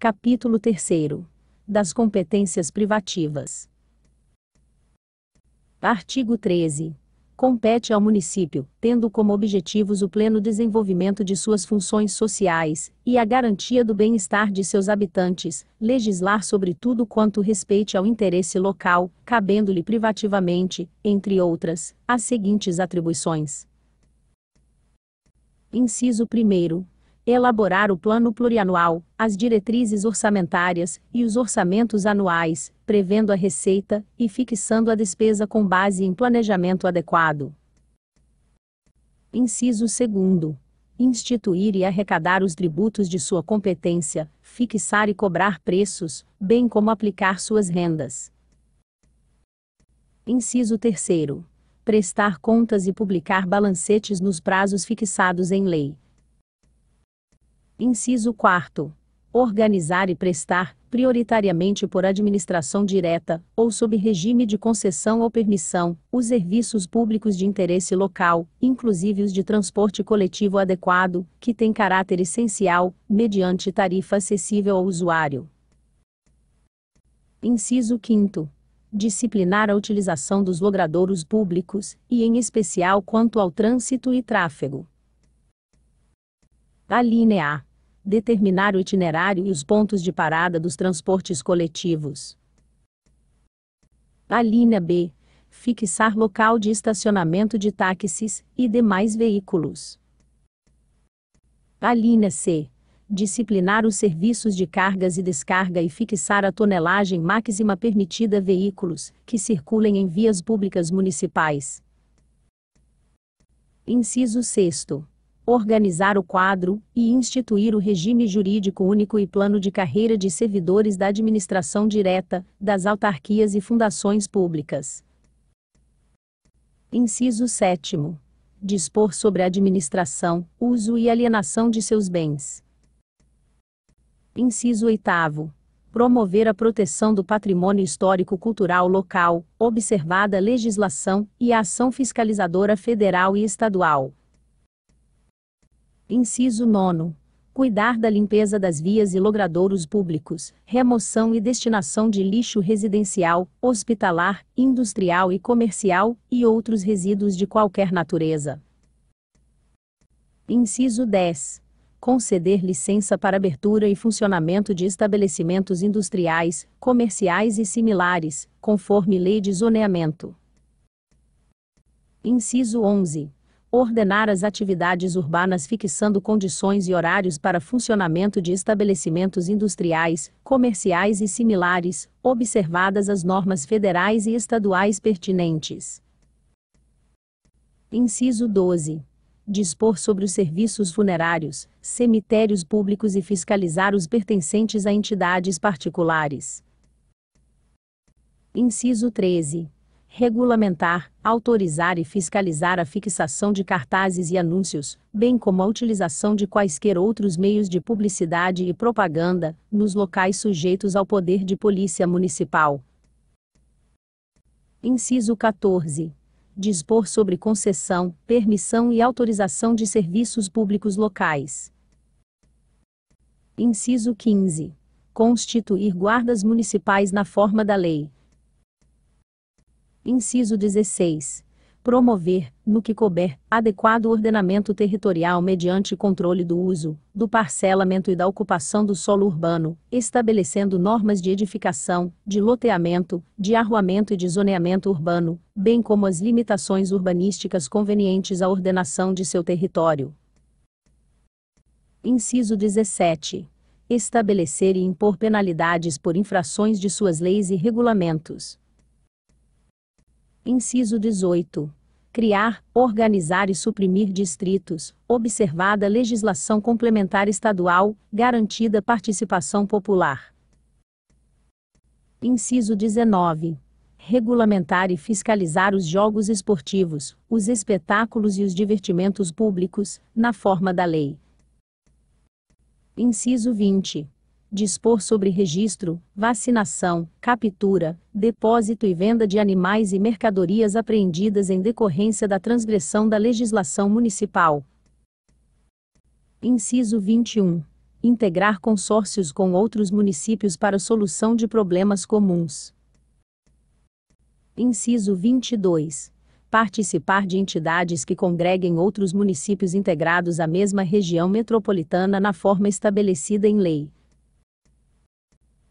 Capítulo 3 Das competências privativas. Artigo 13. Compete ao município, tendo como objetivos o pleno desenvolvimento de suas funções sociais e a garantia do bem-estar de seus habitantes, legislar sobre tudo quanto respeite ao interesse local, cabendo-lhe privativamente, entre outras, as seguintes atribuições: Inciso 1 elaborar o plano plurianual, as diretrizes orçamentárias e os orçamentos anuais, prevendo a receita e fixando a despesa com base em planejamento adequado. Inciso 2 instituir e arrecadar os tributos de sua competência, fixar e cobrar preços, bem como aplicar suas rendas. Inciso 3. Prestar contas e publicar balancetes nos prazos fixados em lei. Inciso 4. Organizar e prestar, prioritariamente por administração direta, ou sob regime de concessão ou permissão, os serviços públicos de interesse local, inclusive os de transporte coletivo adequado, que tem caráter essencial, mediante tarifa acessível ao usuário. Inciso 5 disciplinar a utilização dos logradouros públicos, e em especial quanto ao trânsito e tráfego. Alínea A determinar o itinerário e os pontos de parada dos transportes coletivos. A linha B. Fixar local de estacionamento de táxis e demais veículos. A linha C. Disciplinar os serviços de cargas e descarga e fixar a tonelagem máxima permitida a veículos que circulem em vias públicas municipais. Inciso 6 organizar o quadro e instituir o regime jurídico único e plano de carreira de servidores da administração direta, das autarquias e fundações públicas. Inciso 7. Dispor sobre a administração, uso e alienação de seus bens. Inciso 8 promover a proteção do patrimônio histórico-cultural local, observada a legislação e a ação fiscalizadora federal e estadual. Inciso 9. Cuidar da limpeza das vias e logradouros públicos, remoção e destinação de lixo residencial, hospitalar, industrial e comercial, e outros resíduos de qualquer natureza. Inciso 10. Conceder licença para abertura e funcionamento de estabelecimentos industriais, comerciais e similares, conforme lei de zoneamento. Inciso 11 ordenar as atividades urbanas fixando condições e horários para funcionamento de estabelecimentos industriais, comerciais e similares, observadas as normas federais e estaduais pertinentes. Inciso 12. Dispor sobre os serviços funerários, cemitérios públicos e fiscalizar os pertencentes a entidades particulares. Inciso 13 regulamentar, autorizar e fiscalizar a fixação de cartazes e anúncios, bem como a utilização de quaisquer outros meios de publicidade e propaganda, nos locais sujeitos ao poder de polícia municipal. Inciso 14. Dispor sobre concessão, permissão e autorização de serviços públicos locais. Inciso 15. Constituir guardas municipais na forma da lei. Inciso 16. Promover, no que couber, adequado ordenamento territorial mediante controle do uso, do parcelamento e da ocupação do solo urbano, estabelecendo normas de edificação, de loteamento, de arruamento e de zoneamento urbano, bem como as limitações urbanísticas convenientes à ordenação de seu território. Inciso 17 estabelecer e impor penalidades por infrações de suas leis e regulamentos. Inciso 18. Criar, organizar e suprimir distritos, observada a legislação complementar estadual, garantida participação popular. Inciso 19 regulamentar e fiscalizar os jogos esportivos, os espetáculos e os divertimentos públicos, na forma da lei. Inciso 20 dispor sobre registro, vacinação, captura, depósito e venda de animais e mercadorias apreendidas em decorrência da transgressão da legislação municipal. Inciso 21. Integrar consórcios com outros municípios para solução de problemas comuns. Inciso 22 participar de entidades que congreguem outros municípios integrados à mesma região metropolitana na forma estabelecida em lei.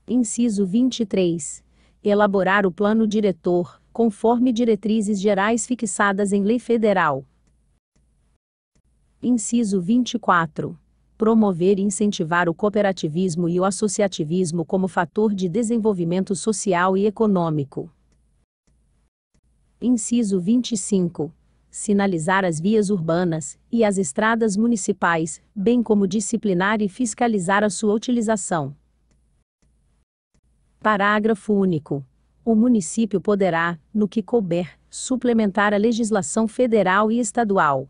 Inciso 23. Elaborar o plano diretor, conforme diretrizes gerais fixadas em lei federal. Inciso 24. Promover e incentivar o cooperativismo e o associativismo como fator de desenvolvimento social e econômico. Inciso 25. Sinalizar as vias urbanas e as estradas municipais, bem como disciplinar e fiscalizar a sua utilização. Parágrafo único. O município poderá, no que couber, suplementar a legislação federal e estadual.